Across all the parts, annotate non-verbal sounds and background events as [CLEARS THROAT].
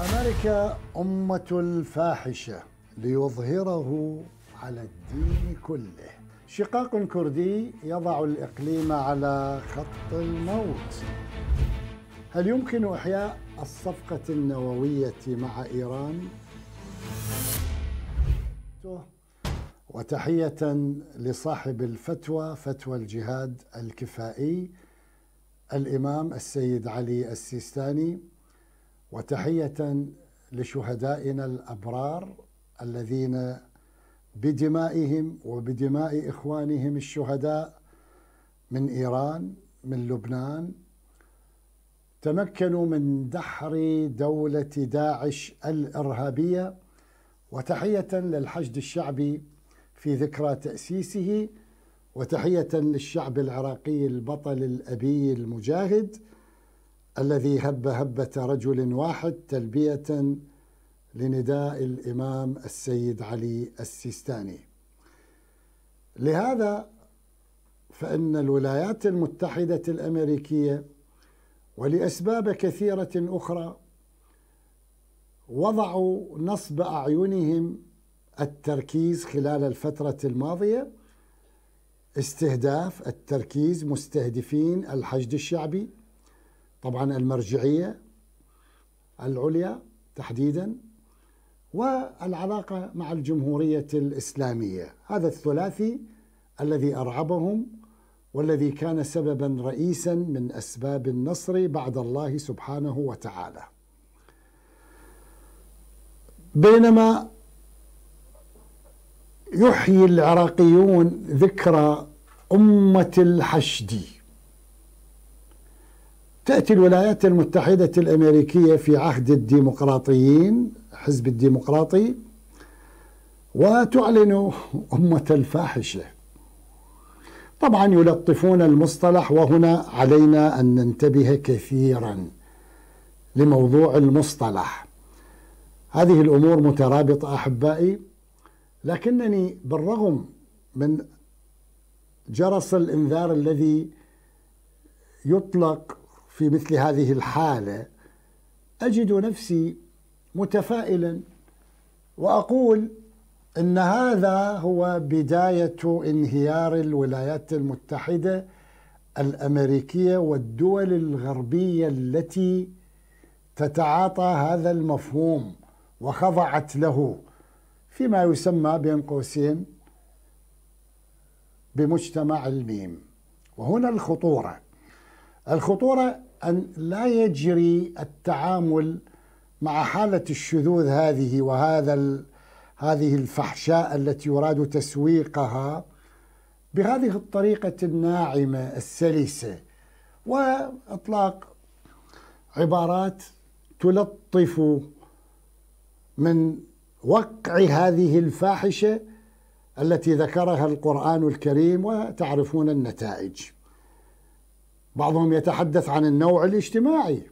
أمريكا أمة الفاحشة ليظهره على الدين كله شقاق كردي يضع الإقليم على خط الموت هل يمكن إحياء الصفقة النووية مع إيران؟ وتحية لصاحب الفتوى فتوى الجهاد الكفائي الإمام السيد علي السيستاني وتحية لشهدائنا الأبرار الذين بدمائهم وبدماء إخوانهم الشهداء من إيران من لبنان تمكنوا من دحر دولة داعش الإرهابية وتحية للحشد الشعبي في ذكرى تأسيسه وتحية للشعب العراقي البطل الأبي المجاهد الذي هب هبة رجل واحد تلبية لنداء الإمام السيد علي السيستاني لهذا فإن الولايات المتحدة الأمريكية ولأسباب كثيرة أخرى وضعوا نصب أعينهم التركيز خلال الفترة الماضية استهداف التركيز مستهدفين الحشد الشعبي طبعا المرجعية العليا تحديدا والعلاقة مع الجمهورية الإسلامية هذا الثلاثي الذي أرعبهم والذي كان سببا رئيسا من أسباب النصر بعد الله سبحانه وتعالى بينما يحيي العراقيون ذكرى أمة الحشد تأتي الولايات المتحدة الأمريكية في عهد الديمقراطيين حزب الديمقراطي وتعلن أمة الفاحشة طبعا يلطفون المصطلح وهنا علينا أن ننتبه كثيرا لموضوع المصطلح هذه الأمور مترابطة أحبائي لكنني بالرغم من جرس الإنذار الذي يطلق في مثل هذه الحاله اجد نفسي متفائلا واقول ان هذا هو بدايه انهيار الولايات المتحده الامريكيه والدول الغربيه التي تتعاطى هذا المفهوم وخضعت له فيما يسمى بين قوسين بمجتمع الميم وهنا الخطوره الخطوره أن لا يجري التعامل مع حالة الشذوذ هذه وهذا هذه الفحشاء التي يراد تسويقها بهذه الطريقة الناعمة السلسة وإطلاق عبارات تلطف من وقع هذه الفاحشة التي ذكرها القرآن الكريم وتعرفون النتائج بعضهم يتحدث عن النوع الاجتماعي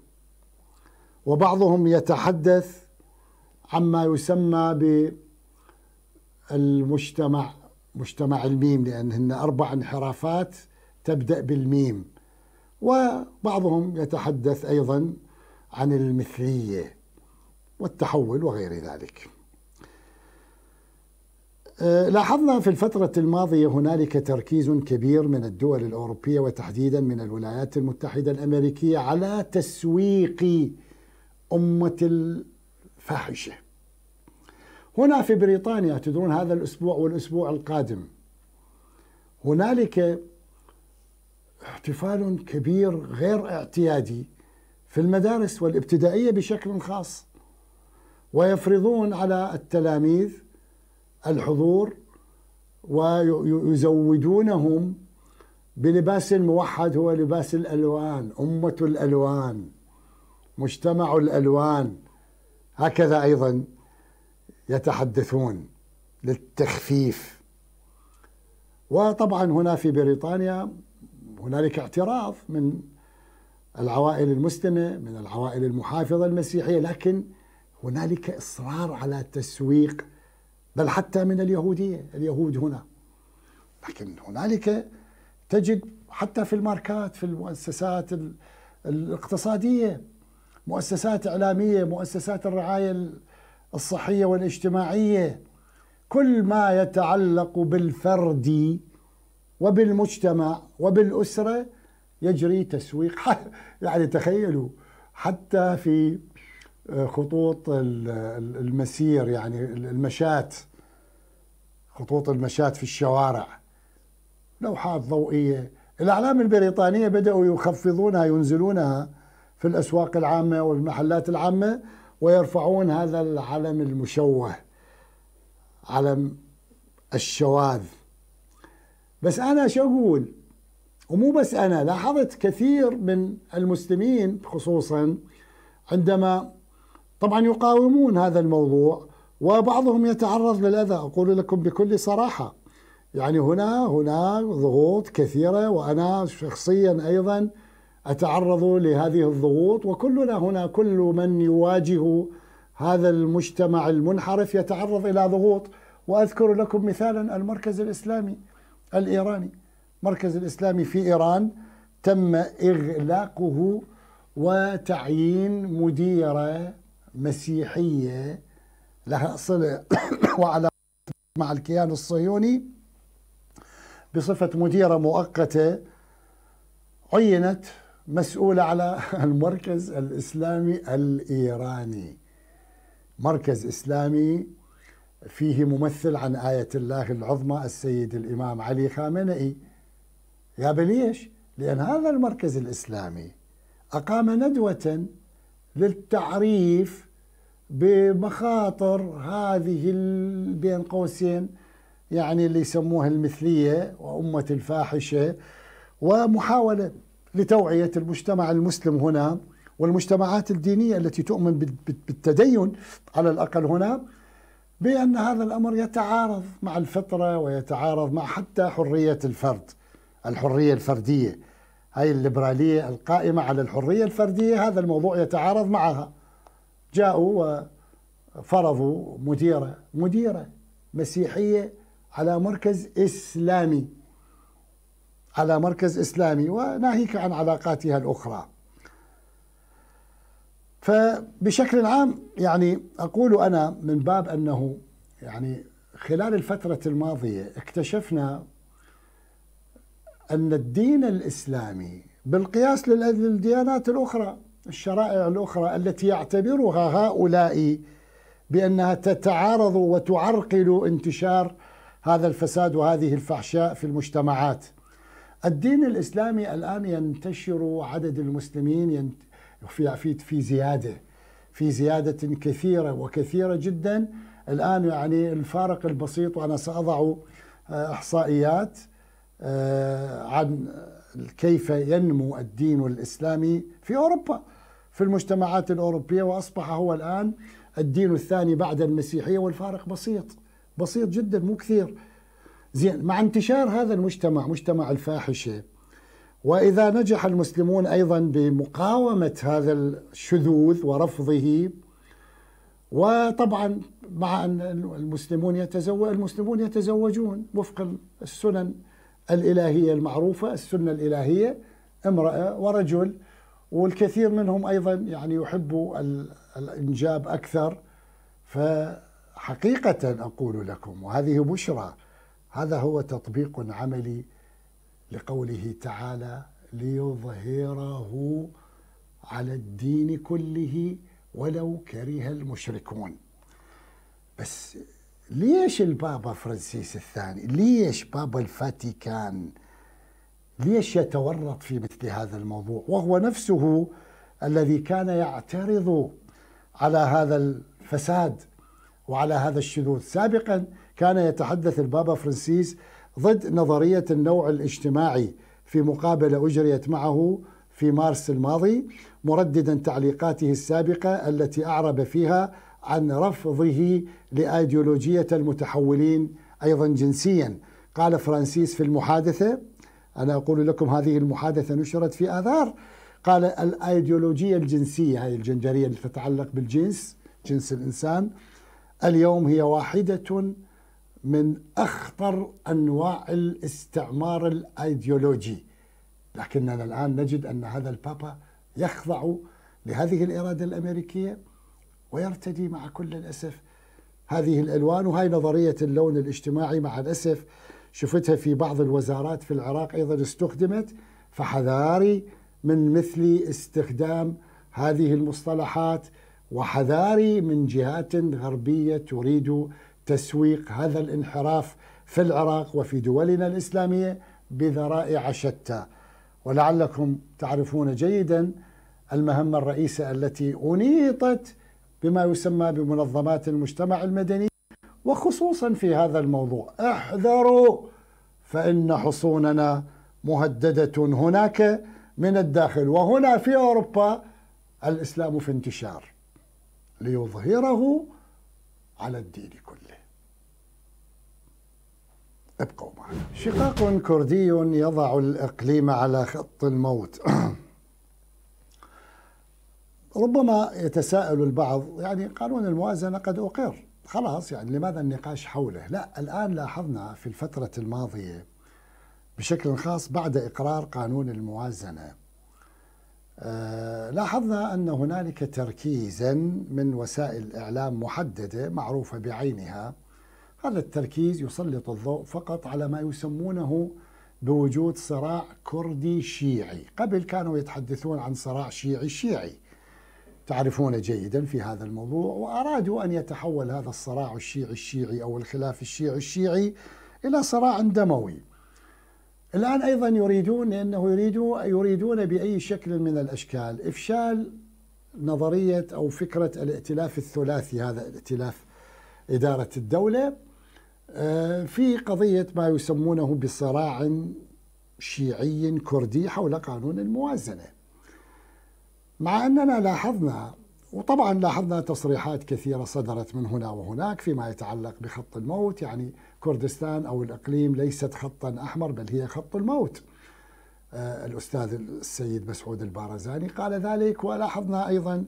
وبعضهم يتحدث عما يسمى بالمجتمع مجتمع الميم لأنهن أربع انحرافات تبدأ بالميم وبعضهم يتحدث أيضا عن المثلية والتحول وغير ذلك آه، لاحظنا في الفترة الماضية هنالك تركيز كبير من الدول الأوروبية وتحديدا من الولايات المتحدة الأمريكية على تسويق أمة الفاحشة هنا في بريطانيا تدرون هذا الأسبوع والأسبوع القادم هنالك احتفال كبير غير اعتيادي في المدارس والابتدائية بشكل خاص ويفرضون على التلاميذ الحضور ويزودونهم بلباس موحد هو لباس الألوان أمة الألوان مجتمع الألوان هكذا أيضا يتحدثون للتخفيف وطبعا هنا في بريطانيا هنالك اعتراض من العوائل المسلمه من العوائل المحافظه المسيحيه لكن هنالك اصرار على تسويق بل حتى من اليهودية اليهود هنا لكن هنالك تجد حتى في الماركات في المؤسسات الاقتصادية مؤسسات إعلامية مؤسسات الرعاية الصحية والاجتماعية كل ما يتعلق بالفرد وبالمجتمع وبالأسرة يجري تسويق [LAUGHS] يعني تخيلوا حتى في خطوط المسير يعني المشاة خطوط المشاة في الشوارع لوحات ضوئية الأعلام البريطانية بدأوا يخفضونها ينزلونها في الأسواق العامة والمحلات العامة ويرفعون هذا العلم المشوه علم الشواذ بس أنا شو أقول ومو بس أنا لاحظت كثير من المسلمين خصوصا عندما طبعا يقاومون هذا الموضوع وبعضهم يتعرض للأذى أقول لكم بكل صراحة يعني هنا هنا ضغوط كثيرة وأنا شخصيا أيضا أتعرض لهذه الضغوط وكلنا هنا كل من يواجه هذا المجتمع المنحرف يتعرض إلى ضغوط وأذكر لكم مثالا المركز الإسلامي الإيراني المركز الإسلامي في إيران تم إغلاقه وتعيين مديره مسيحية لها صلة [COUGHS] وعلاقات مع الكيان الصهيوني بصفة مديرة مؤقتة عينت مسؤولة على [LAUGHS] المركز الإسلامي الإيراني مركز إسلامي فيه ممثل عن آية الله العظمى السيد الإمام علي خامنئي يا بليش لأن هذا المركز الإسلامي أقام ندوة للتعريف بمخاطر هذه بين قوسين يعني اللي يسموها المثلية وأمة الفاحشة ومحاولة لتوعية المجتمع المسلم هنا والمجتمعات الدينية التي تؤمن بالتدين على الأقل هنا بأن هذا الأمر يتعارض مع الفطرة ويتعارض مع حتى حرية الفرد الحرية الفردية هاي الليبرالية القائمة على الحرية الفردية هذا الموضوع يتعارض معها جاءوا وفرضوا مديرة مديرة مسيحية على مركز إسلامي على مركز إسلامي وناهيك عن علاقاتها الأخرى فبشكل عام يعني أقول أنا من باب أنه يعني خلال الفترة الماضية اكتشفنا أن الدين الإسلامي بالقياس للديانات الأخرى الشرائع الأخرى التي يعتبرها هؤلاء بأنها تتعارض وتعرقل انتشار هذا الفساد وهذه الفحشاء في المجتمعات الدين الإسلامي الآن ينتشر عدد المسلمين في, في, في زيادة في زيادة كثيرة وكثيرة جدا الآن يعني الفارق البسيط وأنا سأضع آه، إحصائيات آه، عن كيف ينمو الدين الإسلامي في أوروبا في المجتمعات الأوروبية وأصبح هو الآن الدين الثاني بعد المسيحية والفارق بسيط بسيط جدا مو كثير زين مع انتشار هذا المجتمع مجتمع الفاحشة وإذا نجح المسلمون أيضا بمقاومة هذا الشذوذ ورفضه وطبعا مع أن المسلمون يتزوج المسلمون يتزوجون وفق السنن الإلهية المعروفة السنة الإلهية امرأة ورجل والكثير منهم ايضا يعني يحبوا الانجاب اكثر فحقيقه اقول لكم وهذه بشرى هذا هو تطبيق عملي لقوله تعالى ليظهره على الدين كله ولو كره المشركون بس ليش البابا فرانسيس الثاني ليش بابا الفاتيكان ليش يتورط في مثل هذا الموضوع وهو نفسه الذي كان يعترض على هذا الفساد وعلى هذا الشذوذ سابقا كان يتحدث البابا فرانسيس ضد نظرية النوع الاجتماعي في مقابلة أجريت معه في مارس الماضي مرددا تعليقاته السابقة التي أعرب فيها عن رفضه لأيديولوجية المتحولين أيضا جنسيا قال فرانسيس في المحادثة أنا أقول لكم هذه المحادثة نشرت في آذار قال الأيديولوجية الجنسية هذه الجندرية اللي تتعلق بالجنس جنس الإنسان اليوم هي واحدة من أخطر أنواع الاستعمار الأيديولوجي لكننا الآن نجد أن هذا البابا يخضع لهذه الإرادة الأمريكية ويرتدي مع كل الأسف هذه الألوان وهي نظرية اللون الاجتماعي مع الأسف شفتها في بعض الوزارات في العراق أيضا استخدمت فحذاري من مثل استخدام هذه المصطلحات وحذاري من جهات غربية تريد تسويق هذا الانحراف في العراق وفي دولنا الإسلامية بذرائع شتى ولعلكم تعرفون جيدا المهمة الرئيسة التي أنيطت بما يسمى بمنظمات المجتمع المدني وخصوصا في هذا الموضوع احذروا فإن حصوننا مهددة هناك من الداخل وهنا في أوروبا الإسلام في انتشار ليظهره على الدين كله ابقوا معنا شقاق كردي يضع الإقليم على خط الموت [COUGHS] ربما يتساءل البعض يعني قانون الموازنة قد أقر خلاص يعني لماذا النقاش حوله لا الآن لاحظنا في الفترة الماضية بشكل خاص بعد إقرار قانون الموازنة آه، لاحظنا أن هنالك تركيزا من وسائل إعلام محددة معروفة بعينها هذا التركيز يسلط الضوء فقط على ما يسمونه بوجود صراع كردي شيعي قبل كانوا يتحدثون عن صراع شيعي شيعي تعرفون جيدا في هذا الموضوع وأرادوا أن يتحول هذا الصراع الشيعي الشيعي أو الخلاف الشيعي الشيعي إلى صراع دموي الآن أيضا يريدون أنه يريدوا يريدون بأي شكل من الأشكال إفشال نظرية أو فكرة الائتلاف الثلاثي هذا ائتلاف إدارة الدولة آه، في قضية ما يسمونه بصراع شيعي كردي حول قانون الموازنة مع أننا لاحظنا وطبعا لاحظنا تصريحات كثيرة صدرت من هنا وهناك فيما يتعلق بخط الموت يعني كردستان أو الإقليم ليست خطا أحمر بل هي خط الموت آه، الأستاذ السيد مسعود البارزاني قال ذلك ولاحظنا أيضا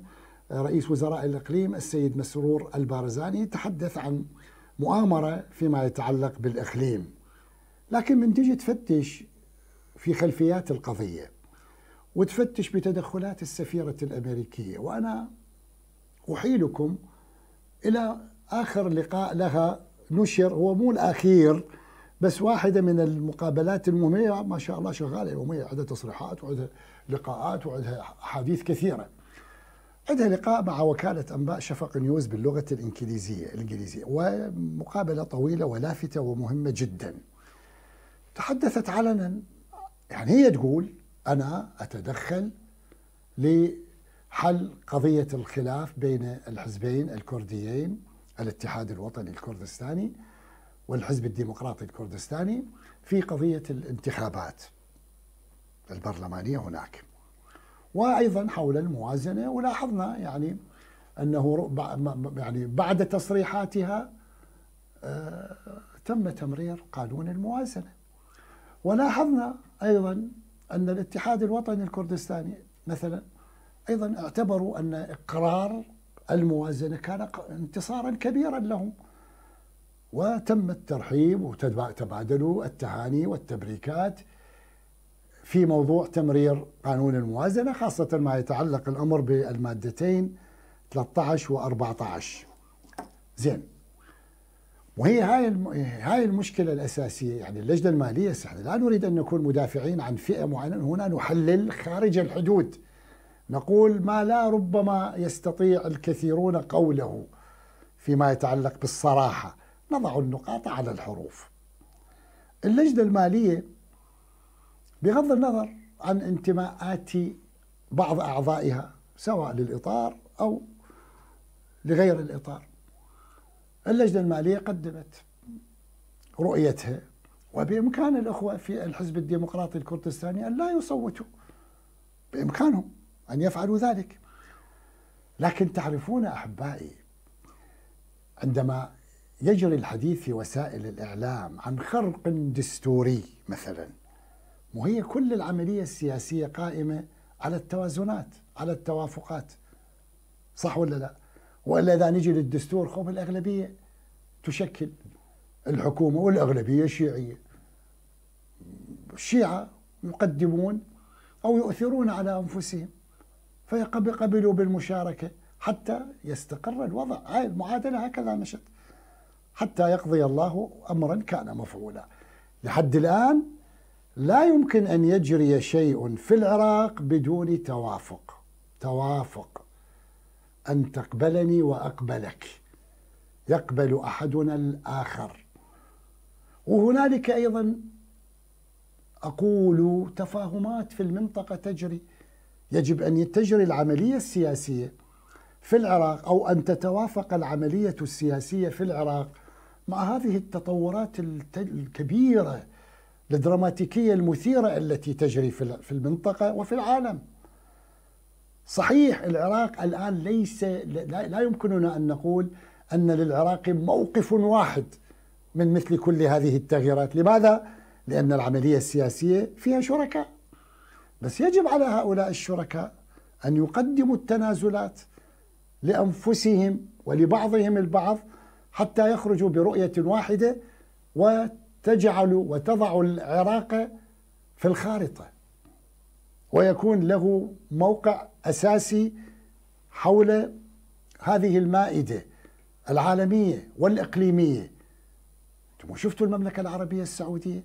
رئيس وزراء الإقليم السيد مسرور البارزاني تحدث عن مؤامرة فيما يتعلق بالإقليم لكن من تجي تفتش في خلفيات القضيه وتفتش بتدخلات السفيرة الأمريكية وأنا أحيلكم إلى آخر لقاء لها نشر هو مو الأخير بس واحدة من المقابلات المهمة ما شاء الله شغالة يوميا عندها تصريحات وعندها لقاءات وعندها أحاديث كثيرة عندها لقاء مع وكالة أنباء شفق نيوز باللغة الإنجليزية الإنجليزية ومقابلة طويلة ولافتة ومهمة جدا تحدثت علنا يعني هي تقول أنا أتدخل لحل قضية الخلاف بين الحزبين الكرديين الاتحاد الوطني الكردستاني والحزب الديمقراطي الكردستاني في قضية الانتخابات البرلمانية هناك وأيضا حول الموازنة ولاحظنا يعني أنه يعني بعد تصريحاتها آه، تم تمرير قانون الموازنة ولاحظنا أيضا أن الاتحاد الوطني الكردستاني مثلا أيضا اعتبروا أن إقرار الموازنة كان انتصارا كبيرا لهم وتم الترحيب وتبادلوا التهاني والتبريكات في موضوع تمرير قانون الموازنة خاصة ما يتعلق الأمر بالمادتين 13 و 14 زين وهي هاي هاي المشكله الاساسيه يعني اللجنه الماليه لا نريد ان نكون مدافعين عن فئه معينه هنا نحلل خارج الحدود نقول ما لا ربما يستطيع الكثيرون قوله فيما يتعلق بالصراحه نضع النقاط على الحروف اللجنه الماليه بغض النظر عن انتماءات بعض اعضائها سواء للاطار او لغير الاطار اللجنة المالية قدمت رؤيتها وبإمكان الأخوة في الحزب الديمقراطي الكردستاني أن لا يصوتوا بإمكانهم أن يفعلوا ذلك لكن تعرفون أحبائي عندما يجري الحديث في وسائل الإعلام عن خرق دستوري مثلا وهي كل العملية السياسية قائمة على التوازنات على التوافقات صح ولا لا؟ والا اذا نجي للدستور خوف الاغلبيه تشكل الحكومه والاغلبيه شيعيه الشيعه يقدمون او يؤثرون على انفسهم فيقبلوا بالمشاركه حتى يستقر الوضع هاي المعادله هكذا نشات حتى يقضي الله امرا كان مفعولا لحد الان لا يمكن ان يجري شيء في العراق بدون توافق توافق أن تقبلني وأقبلك يقبل أحدنا الآخر وهنالك أيضا أقول تفاهمات في المنطقة تجري يجب أن تجري العملية السياسية في العراق أو أن تتوافق العملية السياسية في العراق مع هذه التطورات الكبيرة الدراماتيكية المثيرة التي تجري في المنطقة وفي العالم صحيح العراق الآن ليس لا يمكننا أن نقول أن للعراق موقف واحد من مثل كل هذه التغييرات لماذا؟ لأن العملية السياسية فيها شركاء بس يجب على هؤلاء الشركاء أن يقدموا التنازلات لأنفسهم ولبعضهم البعض حتى يخرجوا برؤية واحدة وتجعل وتضع العراق في الخارطة ويكون له موقع أساسي حول هذه المائدة العالمية والإقليمية انتم شفتوا المملكة العربية السعودية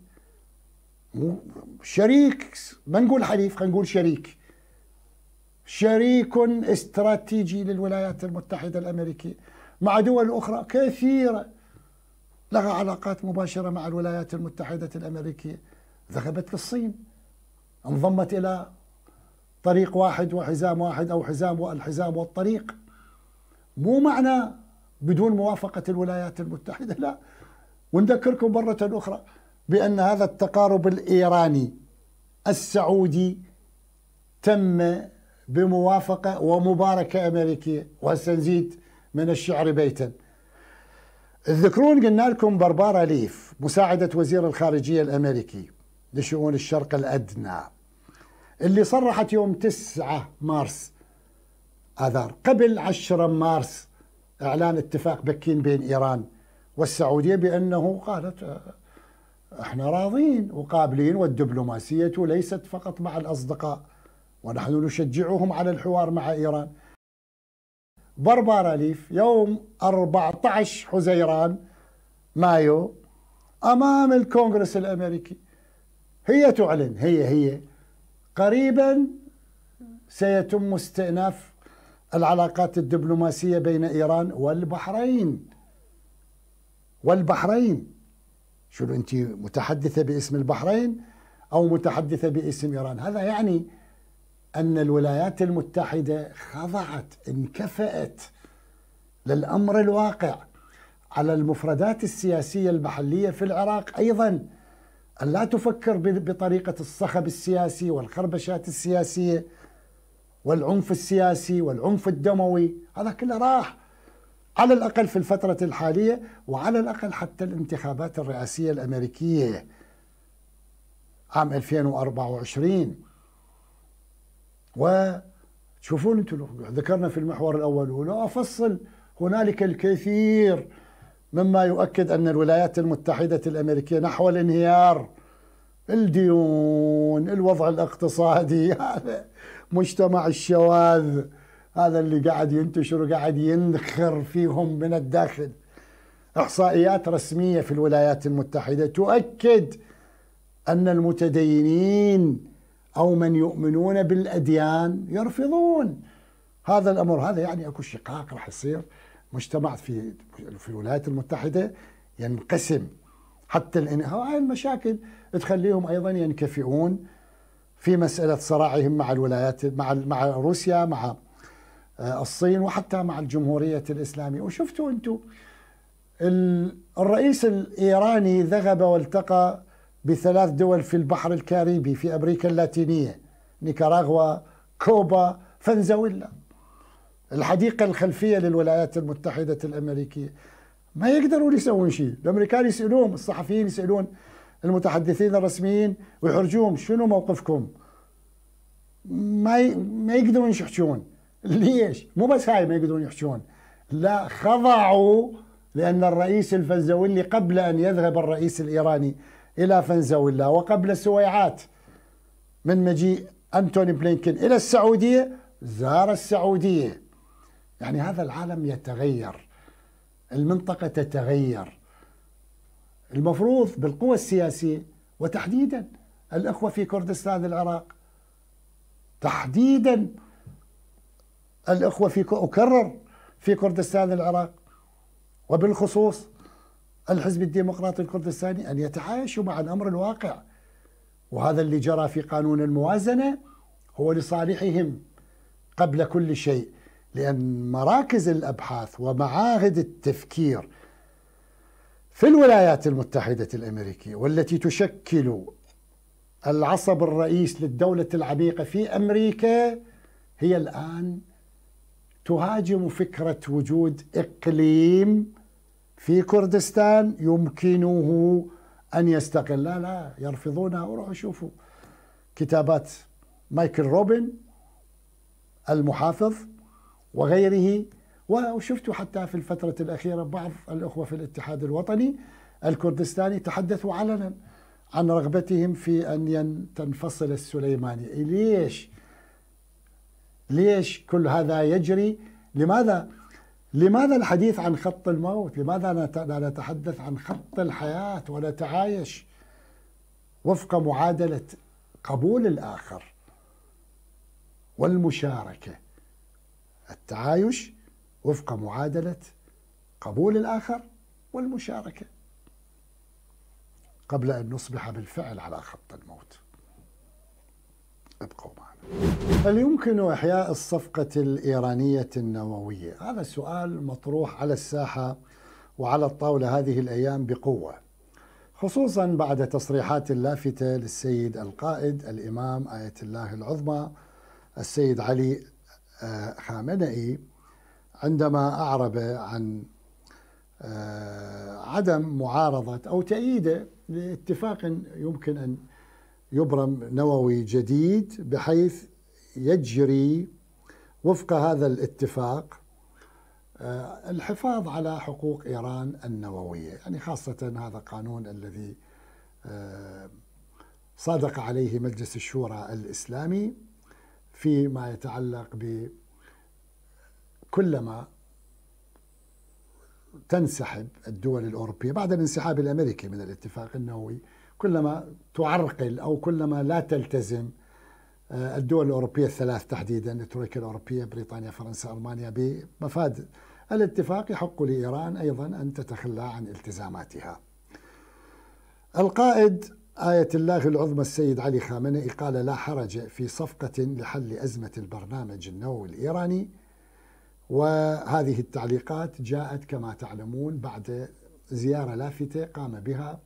شريك ما نقول حليف خلينا نقول شريك شريك استراتيجي للولايات المتحدة الأمريكية مع دول أخرى كثيرة لها علاقات مباشرة مع الولايات المتحدة الأمريكية ذهبت للصين انضمت إلى طريق واحد وحزام واحد أو حزام والحزام والطريق مو معنى بدون موافقة الولايات المتحدة لا ونذكركم مرة أخرى بأن هذا التقارب الإيراني السعودي تم بموافقة ومباركة أمريكية وسنزيد نزيد من الشعر بيتا تذكرون قلنا لكم بربارا ليف مساعدة وزير الخارجية الأمريكي لشؤون الشرق الأدنى اللي صرحت يوم 9 مارس آذار قبل 10 مارس إعلان اتفاق بكين بين إيران والسعودية بأنه قالت آه، احنا راضين وقابلين والدبلوماسية ليست فقط مع الأصدقاء ونحن نشجعهم على الحوار مع إيران بربارة ليف يوم 14 حزيران مايو أمام الكونغرس الأمريكي هي تعلن هي هي قريبا سيتم استئناف العلاقات الدبلوماسية بين إيران والبحرين والبحرين شنو أنت متحدثة باسم البحرين أو متحدثة باسم إيران هذا يعني أن الولايات المتحدة خضعت انكفأت للأمر الواقع على المفردات السياسية المحلية في العراق أيضا أن لا تفكر بطريقة الصخب السياسي والخربشات السياسية والعنف السياسي والعنف الدموي هذا كله راح على الأقل في الفترة الحالية وعلى الأقل حتى الانتخابات الرئاسية الأمريكية عام 2024 وشوفون انتم ذكرنا في المحور الأول ولو أفصل هنالك الكثير مما يؤكد أن الولايات المتحدة الأمريكية نحو الانهيار الديون الوضع الاقتصادي [LAUGHS] هذا مجتمع الشواذ هذا اللي قاعد ينتشر وقاعد ينخر فيهم من الداخل إحصائيات رسمية في الولايات المتحدة تؤكد أن المتدينين أو من يؤمنون بالأديان يرفضون هذا الأمر هذا يعني أكو شقاق راح يصير مجتمع في في الولايات المتحده ينقسم حتى الان هاي المشاكل تخليهم ايضا ينكفئون في مساله صراعهم مع الولايات مع مع روسيا مع آه، الصين وحتى مع الجمهوريه الاسلاميه وشفتوا انتم الرئيس الايراني ذهب والتقى بثلاث دول في البحر الكاريبي في امريكا اللاتينيه نيكاراغوا كوبا فنزويلا الحديقة الخلفية للولايات المتحدة الأمريكية ما يقدرون يسوون شيء الأمريكان يسألوهم الصحفيين يسألون المتحدثين الرسميين ويحرجوهم شنو موقفكم ما ي... ما يقدرون يحجون ليش مو بس هاي ما يقدرون يحجون لا خضعوا لأن الرئيس الفنزويلي قبل أن يذهب الرئيس الإيراني إلى فنزويلا وقبل السويعات من مجيء أنتوني بلينكن إلى السعودية زار السعودية يعني هذا العالم يتغير المنطقة تتغير المفروض بالقوى السياسية وتحديدا الأخوة في كردستان العراق تحديدا الأخوة في أكرر في كردستان العراق وبالخصوص الحزب الديمقراطي الكردستاني أن يتعايشوا مع الأمر الواقع وهذا اللي جرى في قانون الموازنة هو لصالحهم قبل كل شيء لأن مراكز الأبحاث ومعاهد التفكير في الولايات المتحدة الأمريكية والتي تشكل العصب الرئيس للدولة العميقة في أمريكا هي الآن تهاجم فكرة وجود إقليم في كردستان يمكنه أن يستقل لا لا يرفضونها وروحوا شوفوا كتابات مايكل روبن المحافظ وغيره وشفت حتى في الفترة الأخيرة بعض الأخوة في الاتحاد الوطني الكردستاني تحدثوا علنا عن رغبتهم في أن تنفصل السليماني ليش؟ ليش كل هذا يجري؟ لماذا؟ لماذا الحديث عن خط الموت؟ لماذا لا نتحدث عن خط الحياة ونتعايش وفق معادلة قبول الآخر والمشاركة التعايش وفق معادلة قبول الآخر والمشاركة قبل أن نصبح بالفعل على خط الموت ابقوا معنا هل يمكن إحياء الصفقة الإيرانية النووية؟ هذا سؤال مطروح على الساحة وعلى الطاولة هذه الأيام بقوة خصوصا بعد تصريحات لافتة للسيد القائد الإمام آية الله العظمى السيد علي خامنئي إيه؟ عندما أعرب عن آه، عدم معارضة أو تأييده لاتفاق يمكن أن يبرم نووي جديد بحيث يجري وفق هذا الاتفاق آه، الحفاظ على حقوق إيران النووية يعني خاصة هذا القانون الذي آه، صادق عليه مجلس الشورى الإسلامي فيما يتعلق ب كلما تنسحب الدول الأوروبية بعد الانسحاب الأمريكي من الاتفاق النووي كلما تعرقل أو كلما لا تلتزم آه، الدول الأوروبية الثلاث تحديدا التركيا الأوروبية بريطانيا فرنسا ألمانيا بمفاد الاتفاق يحق لإيران أيضا أن تتخلى عن التزاماتها القائد آية الله العظمى السيد علي خامنئي قال لا حرج في صفقة لحل أزمة البرنامج النووي الإيراني وهذه التعليقات جاءت كما تعلمون بعد زيارة لافتة قام بها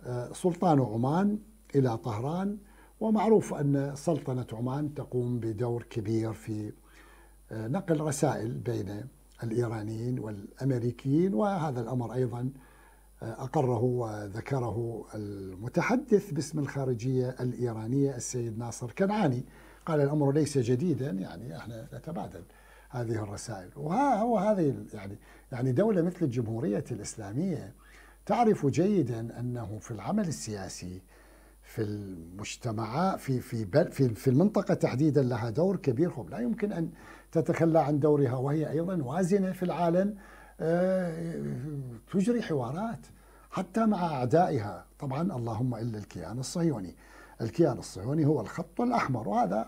آه، سلطان عمان إلى طهران ومعروف أن سلطنة عمان تقوم بدور كبير في آه، نقل رسائل بين الإيرانيين والأمريكيين وهذا الأمر أيضا أقره وذكره المتحدث باسم الخارجية الإيرانية السيد ناصر كنعاني قال الأمر ليس جديدا يعني احنا نتبادل هذه الرسائل وهذه يعني يعني دولة مثل الجمهورية الإسلامية تعرف جيدا أنه في العمل السياسي في المجتمعات في في في في المنطقه تحديدا لها دور كبير لا يمكن ان تتخلى عن دورها وهي ايضا وازنه في العالم آه، تجري حوارات حتى مع أعدائها طبعا اللهم إلا الكيان الصهيوني الكيان الصهيوني هو الخط الأحمر وهذا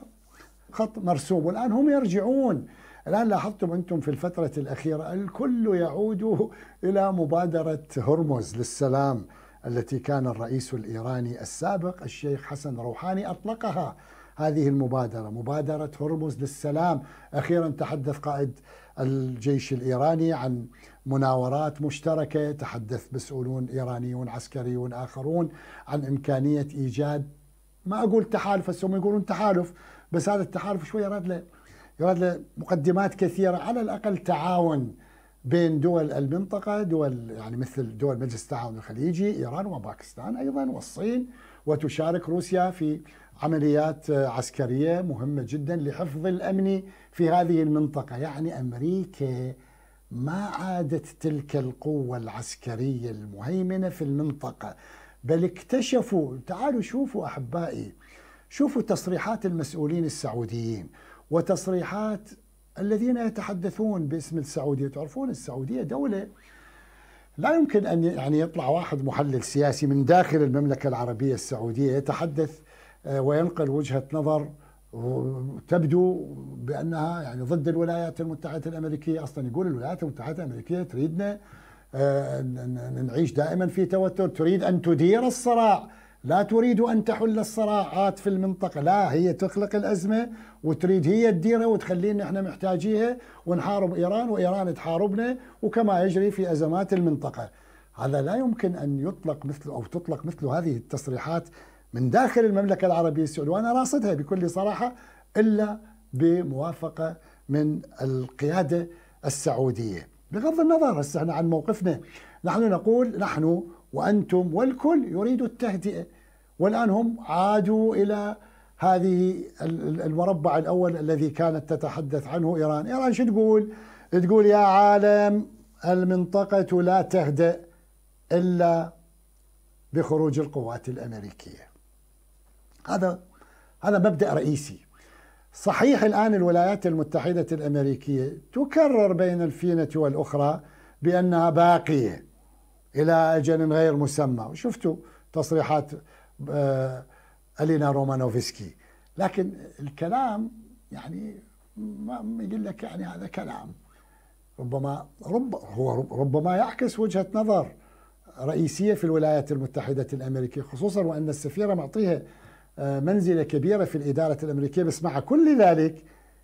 خط مرسوم والآن هم يرجعون الآن لاحظتم أنتم في الفترة الأخيرة الكل يعود إلى مبادرة هرمز للسلام التي كان الرئيس الإيراني السابق الشيخ حسن روحاني أطلقها هذه المبادرة مبادرة هرمز للسلام أخيرا تحدث قائد الجيش الإيراني عن مناورات مشتركة تحدث مسؤولون إيرانيون عسكريون آخرون عن إمكانية إيجاد ما أقول تحالف هم يقولون تحالف بس هذا التحالف شوي يراد له يراد له مقدمات كثيرة على الأقل تعاون بين دول المنطقة دول يعني مثل دول مجلس التعاون الخليجي إيران وباكستان أيضا والصين وتشارك روسيا في عمليات عسكرية مهمة جدا لحفظ الأمن في هذه المنطقة يعني أمريكا ما عادت تلك القوة العسكرية المهيمنة في المنطقة بل اكتشفوا تعالوا شوفوا أحبائي شوفوا تصريحات المسؤولين السعوديين وتصريحات الذين يتحدثون باسم السعودية تعرفون السعودية دولة لا يمكن أن يعني يطلع واحد محلل سياسي من داخل المملكة العربية السعودية يتحدث آه، وينقل وجهة نظر وتبدو بانها يعني ضد الولايات المتحده الامريكيه اصلا يقول الولايات المتحده الامريكيه تريدنا آه، نعيش دائما في توتر تريد ان تدير الصراع لا تريد ان تحل الصراعات في المنطقه لا هي تخلق الازمه وتريد هي تديرها وتخلينا احنا محتاجيها ونحارب ايران وايران تحاربنا وكما يجري في ازمات المنطقه هذا لا يمكن ان يطلق مثل او تطلق مثل هذه التصريحات من داخل المملكة العربية السعودية وأنا راصدها بكل صراحة إلا بموافقة من القيادة السعودية بغض النظر هسه عن موقفنا نحن نقول نحن وأنتم والكل يريد التهدئة والآن هم عادوا إلى هذه المربع الأول الذي كانت تتحدث عنه إيران إيران شو تقول؟ تقول يا عالم المنطقة لا تهدأ إلا بخروج القوات الأمريكية هذا هذا مبدا رئيسي صحيح الان الولايات المتحده الامريكيه تكرر بين الفينه والاخرى بانها باقيه الى اجل غير مسمى وشفتوا تصريحات آه، الينا رومانوفسكي لكن الكلام يعني ما يقول لك يعني هذا كلام ربما رب هو ربما يعكس وجهه نظر رئيسيه في الولايات المتحده الامريكيه خصوصا وان السفيره معطيها منزلة كبيرة في الإدارة الأمريكية بس مع كل ذلك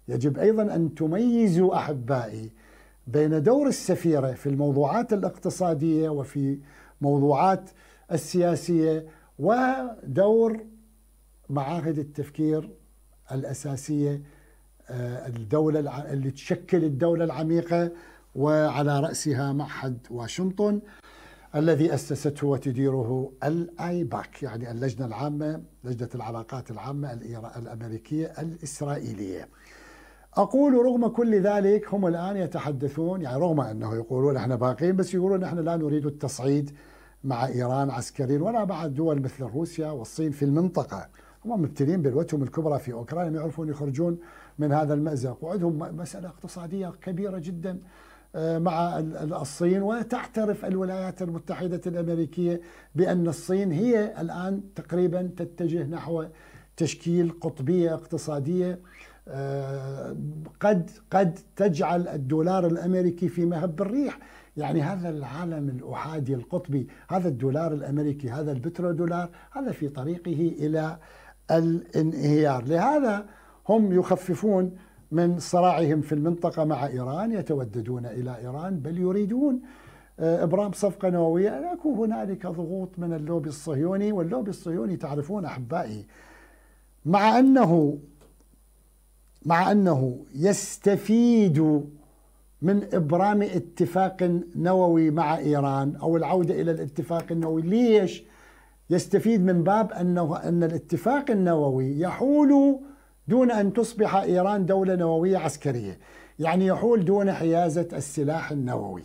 يجب أيضا أن تميزوا أحبائي بين دور السفيرة في الموضوعات الاقتصادية وفي موضوعات السياسية ودور معاهد التفكير الأساسية آه، الدولة اللي تشكل الدولة العميقة وعلى رأسها معهد واشنطن الذي أسسته وتديره الآيباك يعني اللجنة العامة لجنة العلاقات العامة الأمريكية الإسرائيلية أقول رغم كل ذلك هم الآن يتحدثون يعني رغم أنه يقولون إحنا باقين بس يقولون إحنا لا نريد التصعيد مع إيران عسكريا ولا مع دول مثل روسيا والصين في المنطقة هم مبتلين بالوتهم الكبرى في أوكرانيا يعرفون يخرجون من هذا المأزق وعندهم مسألة اقتصادية كبيرة جداً آه، مع الصين وتعترف الولايات المتحدة الأمريكية بأن الصين هي الآن تقريبا تتجه نحو تشكيل قطبية اقتصادية آه، قد قد تجعل الدولار الامريكي في مهب الريح يعني هذا العالم الاحادي القطبي هذا الدولار الامريكي هذا البترودولار هذا في طريقه الى الانهيار لهذا هم يخففون من صراعهم في المنطقة مع إيران يتوددون إلى إيران بل يريدون آه، إبرام صفقة نووية أكو هنالك ضغوط من اللوبي الصهيوني واللوبي الصهيوني تعرفون أحبائي مع أنه مع أنه يستفيد من إبرام اتفاق نووي مع إيران أو العودة إلى الاتفاق النووي ليش؟ يستفيد من باب أنه أن الاتفاق النووي يحول دون أن تصبح إيران دولة نووية عسكرية يعني يحول دون حيازة السلاح النووي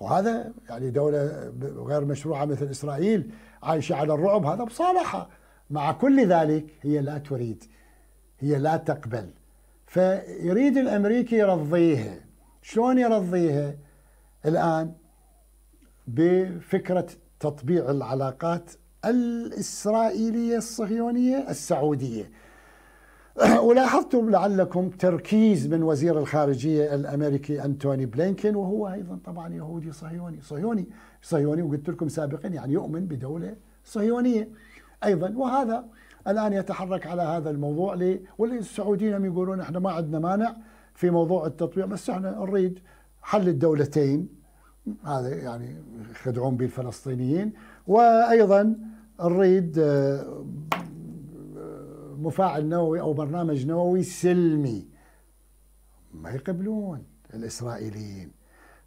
وهذا يعني دولة غير مشروعة مثل إسرائيل عايشة على الرعب هذا بصالحها. مع كل ذلك هي لا تريد هي لا تقبل فيريد الأمريكي يرضيها شلون يرضيها الآن بفكرة تطبيع العلاقات الإسرائيلية الصهيونية السعودية [CLEARS THROAT] ولاحظتم لعلكم تركيز من وزير الخارجية الأمريكي أنتوني بلينكن وهو أيضا طبعا يهودي صهيوني صهيوني صهيوني وقلت لكم سابقا يعني يؤمن بدولة صهيونية أيضا وهذا الآن يتحرك على هذا الموضوع لي والسعوديين هم يقولون احنا ما عندنا مانع في موضوع التطبيع بس احنا نريد حل الدولتين هذا يعني يخدعون به الفلسطينيين وأيضا نريد آه، مفاعل نووي أو برنامج نووي سلمي ما يقبلون الإسرائيليين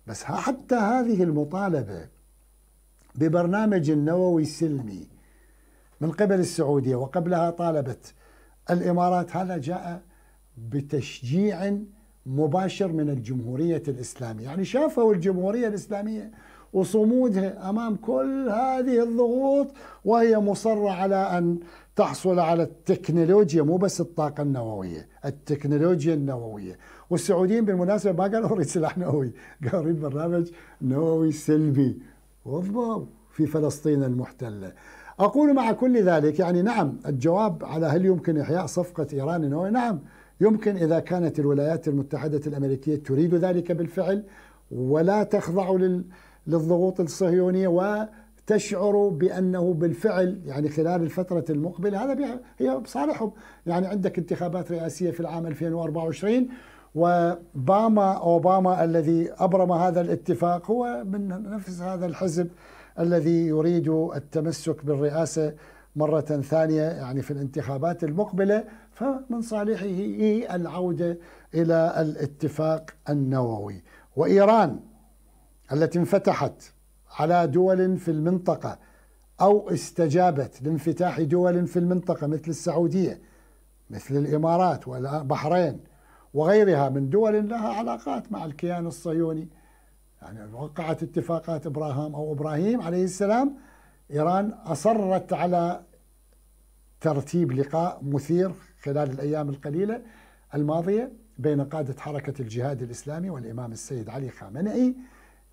بس حتى هذه المطالبة ببرنامج نووي سلمي من قبل السعودية وقبلها طالبت الإمارات هذا جاء بتشجيع مباشر من الجمهورية الإسلامية يعني شافوا الجمهورية الإسلامية وصمودها امام كل هذه الضغوط وهي مصره على ان تحصل على التكنولوجيا مو بس الطاقة النووية التكنولوجيا النووية والسعوديين بالمناسبة ما قالوا [LAUGHS] أريد سلاح نووي قالوا أريد برنامج نووي سلبي، وضعوا في فلسطين المحتلة أقول مع كل ذلك يعني نعم الجواب على هل يمكن إحياء صفقة إيران النووية نعم يمكن إذا كانت الولايات المتحدة الأمريكية تريد ذلك بالفعل ولا تخضع للضغوط الصهيونية و تشعر بانه بالفعل يعني خلال الفتره المقبله هذا هي بصالحهم يعني عندك انتخابات رئاسيه في العام 2024 وباما اوباما الذي ابرم هذا الاتفاق هو من نفس هذا الحزب الذي يريد التمسك بالرئاسه مره ثانيه يعني في الانتخابات المقبله فمن صالحه العوده الى الاتفاق النووي وايران التي انفتحت على دول في المنطقة أو استجابت لانفتاح دول في المنطقة مثل السعودية مثل الإمارات والبحرين وغيرها من دول لها علاقات مع الكيان الصهيوني يعني وقعت اتفاقات إبراهام أو إبراهيم عليه السلام إيران أصرت على ترتيب لقاء مثير خلال الأيام القليلة الماضية بين قادة حركة الجهاد الإسلامي والإمام السيد علي خامنئي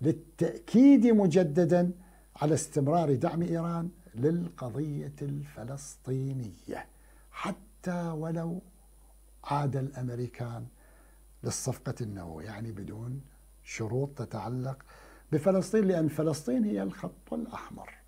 للتأكيد مجددا على استمرار دعم إيران للقضية الفلسطينية حتى ولو عاد الأمريكان للصفقة النووية يعني بدون شروط تتعلق بفلسطين لأن فلسطين هي الخط الأحمر